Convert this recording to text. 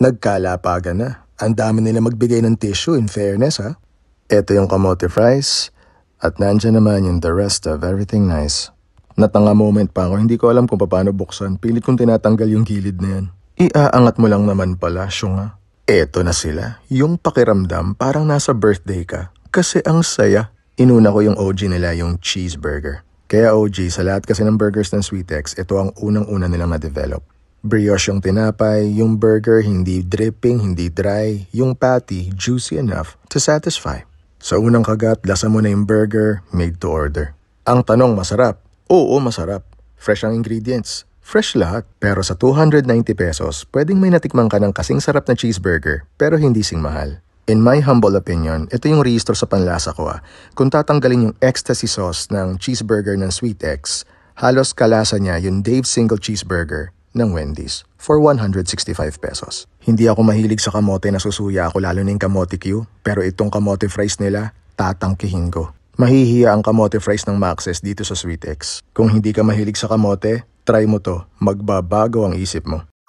Nagkalapagan na. Ang dami nila magbigay ng tissue in fairness ha. Ito yung kamote fries at nandiyan naman yung the rest of everything nice. Natanga moment pa ako, hindi ko alam kung paano buksan. Pilit kong tinatanggal yung gilid na yan. Iaangat mo lang naman pala, syunga. Eto na sila, yung pakiramdam parang nasa birthday ka. Kasi ang saya. Inuna ko yung OG nila, yung cheeseburger. Kaya OG, sa lahat kasi ng burgers ng Sweetex, ito ang unang-una nilang na-develop. Brioche yung tinapay, yung burger hindi dripping, hindi dry, yung patty juicy enough to satisfy. Sa unang kagat, lasa mo na yung burger, made to order. Ang tanong masarap? Oo, masarap. Fresh ang ingredients, Fresh lahat, pero sa 290 pesos, pwedeng may natikman ka ng kasing sarap na cheeseburger, pero hindi sing mahal. In my humble opinion, ito yung rehistro sa panlasa ko ah. Kung tatanggalin yung ecstasy sauce ng cheeseburger ng Sweet X, halos kalasa niya yung Dave's Single Cheeseburger ng Wendy's for 165 pesos. Hindi ako mahilig sa kamote na susuya ako lalo ng kamote Q, pero itong kamote fries nila, tatangkihin ko. Mahihiya ang kamote fries ng Maxes dito sa Sweetex. Kung hindi ka mahilig sa kamote, try mo to, magbabago ang isip mo.